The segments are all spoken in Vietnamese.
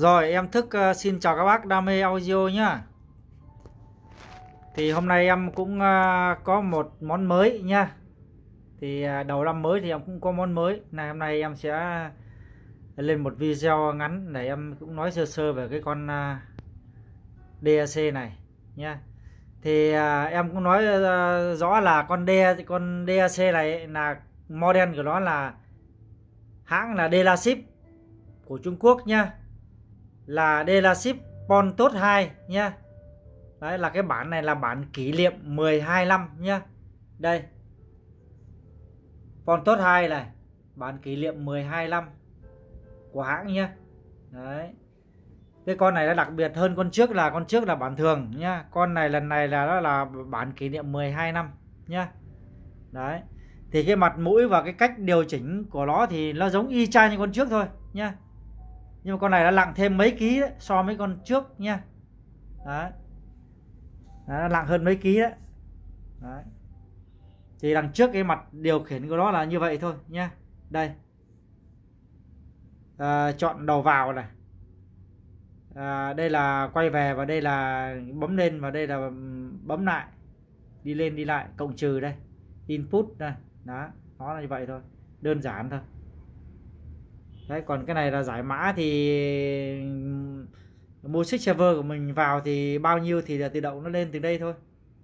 Rồi em Thức ờ, xin chào các bác đam mê audio nhá Thì hôm nay em cũng ờ, có một món mới nha. Thì ờ, đầu năm mới thì em cũng có món mới này Hôm nay em sẽ lên một video ngắn để em cũng nói sơ sơ về cái con DAC e này nha. Thì em cũng nói rõ là con DA, con DAC e này là model của nó là hãng là Delaship của Trung Quốc nha là đây là Dealership Pontos 2 nhá. Đấy là cái bản này là bản kỷ niệm 12 năm nhá. Đây. Pontos 2 này, bản kỷ niệm 12 năm của hãng nhá. Đấy. Cái con này nó đặc biệt hơn con trước là con trước là bản thường nhá. Con này lần này là nó là bản kỷ niệm 12 năm nhá. Đấy. Thì cái mặt mũi và cái cách điều chỉnh của nó thì nó giống y chang như con trước thôi nhá nhưng mà con này nó nặng thêm mấy ký đấy, so với con trước nha đấy nó nặng hơn mấy ký đấy. đấy thì đằng trước cái mặt điều khiển của nó là như vậy thôi nha đây à, chọn đầu vào này à, đây là quay về và đây là bấm lên và đây là ừ, bấm lại đi lên đi lại cộng trừ đây input đây đó nó là như vậy thôi đơn giản thôi đấy còn cái này là giải mã thì mua xích server của mình vào thì bao nhiêu thì là tự động nó lên từ đây thôi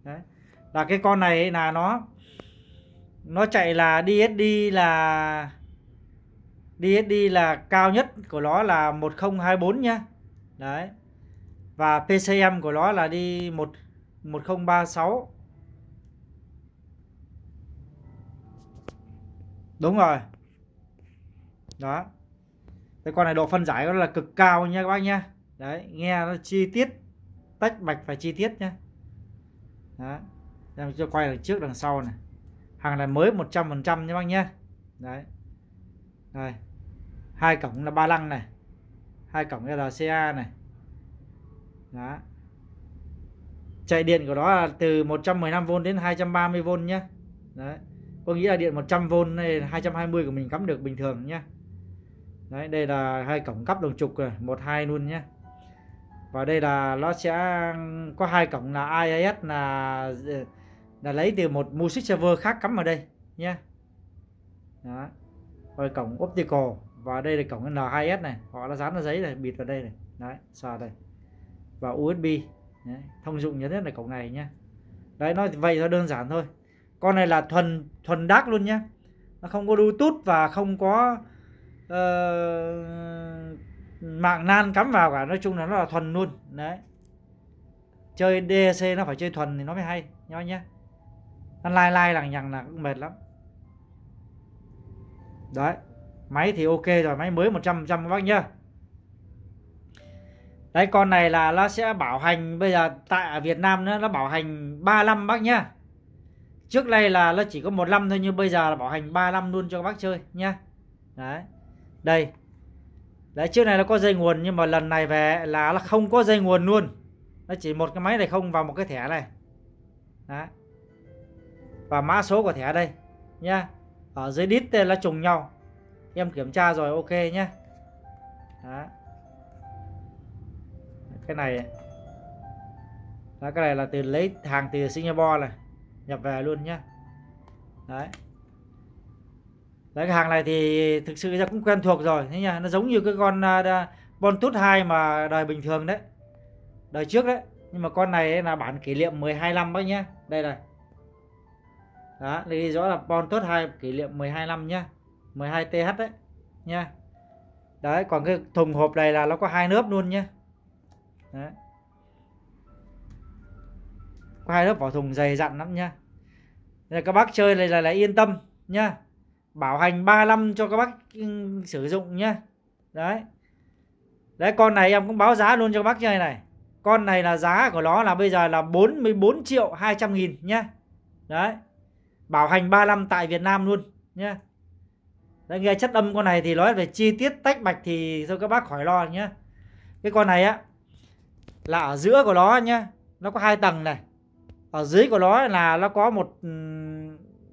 đấy là cái con này là nó nó chạy là DSD là DSD là cao nhất của nó là 1024 nhá đấy và PCM của nó là đi 1 1036 đúng rồi đó Thế con này độ phân giải là cực cao nha các bác nhá. Đấy, nghe nó chi tiết tách bạch và chi tiết nhá. Đó. Làm cho quay đằng trước đằng sau này. Hàng này mới 100% nha các bác nhá. Đấy. Rồi. Hai cổng là ba lăng này. Hai cổng RCA này. Đó. Chạy điện của nó là từ 115V đến 230V nhá. Đấy. Có nghĩa là điện 100V này 220 của mình cắm được bình thường nhá đấy đây là hai cổng cắp đồng trục rồi một hai luôn nhé và đây là nó sẽ có hai cổng là IIS là là lấy từ một music server khác cắm vào đây nhé đó rồi cổng optical và đây là cổng N2S này họ đã dán ra giấy này bịt vào đây này đấy sờ đây và USB đấy. thông dụng nhất là cổng này nhé đấy nó vậy thôi đơn giản thôi con này là thuần thuần đắc luôn nhé nó không có bluetooth và không có uh, mạng nan cắm vào cả nói chung là nó là thuần luôn đấy chơi DSC nó phải chơi thuần thì nó mới hay nhau nhé nó lai lai lằng nhằng là cũng mệt lắm đấy máy thì ok rồi máy mới 100 trăm các bác nhá đấy con này là nó sẽ bảo hành bây giờ tại Việt Nam nữa nó bảo hành 3 năm bác nhá trước đây là nó chỉ có một năm thôi nhưng bây giờ là bảo hành 3 năm luôn cho các bác chơi nhá đấy đây đấy trước này nó có dây nguồn nhưng mà lần này về là nó không có dây nguồn luôn nó chỉ một cái máy này không vào một cái thẻ này đấy và mã số của thẻ đây nhá ở dưới đít nó trùng nhau em kiểm tra rồi ok nhé Đó. cái này Đó, cái này là từ lấy hàng từ Singapore này nhập về luôn nhé đấy Đấy, cái hàng này thì thực sự ra cũng quen thuộc rồi thế nhỉ nó giống như cái con uh, Bontus 2 mà đời bình thường đấy đời trước đấy nhưng mà con này là bản kỷ niệm 12 năm đấy nhá đây này đó ghi rõ là Bontus 2 kỷ niệm 12 năm nhá 12 TH đấy nha đấy còn cái thùng hộp này là nó có hai lớp luôn nhá đấy có hai lớp vỏ thùng dày dặn lắm nhá nên các bác chơi này là, là yên tâm nhá bảo hành 3 năm cho các bác ừ, sử dụng nhé đấy đấy con này em cũng báo giá luôn cho các bác chơi này con này là giá của nó là bây giờ là 44 triệu 200 nghìn nhé đấy bảo hành 3 năm tại Việt Nam luôn nhé đấy nghe chất âm con này thì nói về chi tiết tách bạch thì cho các bác khỏi lo nhé cái con này á là ở giữa của nó nhé, nó có hai tầng này ở dưới của nó là nó có một ừ,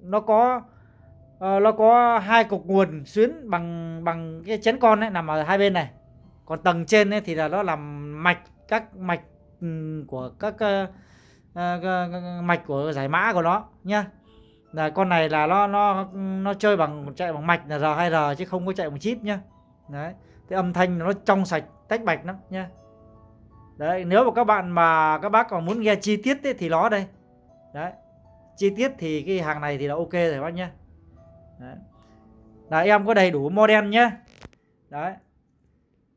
nó có Ờ, nó có hai cục nguồn xuyến bằng bằng cái chén con ấy nằm ở hai bên này còn tầng trên ấy thì là nó làm mạch các mạch ừ, của các uh, uh, mạch của giải mã của nó nhá là con này là nó nó nó chơi bằng chạy bằng mạch là r hay r chứ không có chạy bằng chip nhá đấy thì âm thanh nó trong sạch tách bạch lắm nhá đấy nếu mà các bạn mà các bác còn muốn nghe chi tiết ấy, thì nó đây đấy chi tiết thì cái hàng này thì là ok rồi bác nhá Đấy. là em có đầy đủ model nhé đấy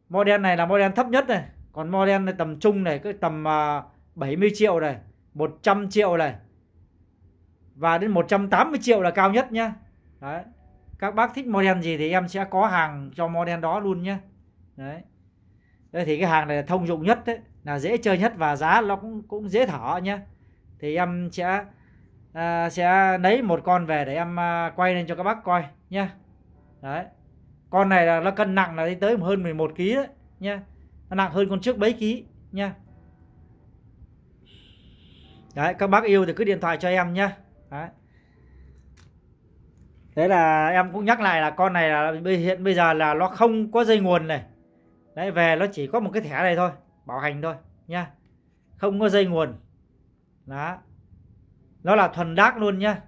model này là model thấp nhất này còn model này tầm trung này cái tầm uh, à, 70 triệu này 100 triệu này và đến 180 triệu là cao nhất nhé đấy các bác thích model gì thì em sẽ có hàng cho model đó luôn nhé đấy đây thì cái hàng này là thông dụng nhất đấy, là dễ chơi nhất và giá nó cũng cũng dễ thở nhé thì em sẽ à, sẽ lấy một con về để em à, quay lên cho các bác coi nhá đấy con này là nó cân nặng là đi tới hơn 11 kg đấy nhá nó nặng hơn con trước mấy ký nhá đấy các bác yêu thì cứ điện thoại cho em nhá đấy thế là em cũng nhắc lại là con này là hiện bây giờ là nó không có dây nguồn này đấy về nó chỉ có một cái thẻ này thôi bảo hành thôi nhá không có dây nguồn đó nó là thuần đác luôn nhá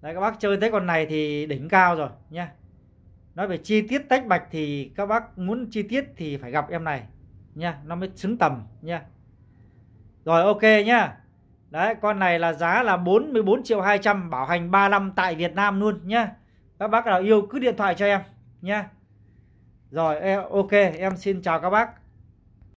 Đấy, các bác chơi tới con này thì đỉnh cao rồi nhá nói về chi tiết tách bạch thì các bác muốn chi tiết thì phải gặp em này nha nó mới xứng tầm nha rồi ok nhá đấy con này là giá là 44 triệu 200 bảo hành 3 năm tại Việt Nam luôn nhá các bác nào yêu cứ điện thoại cho em nhá rồi ok em xin chào các bác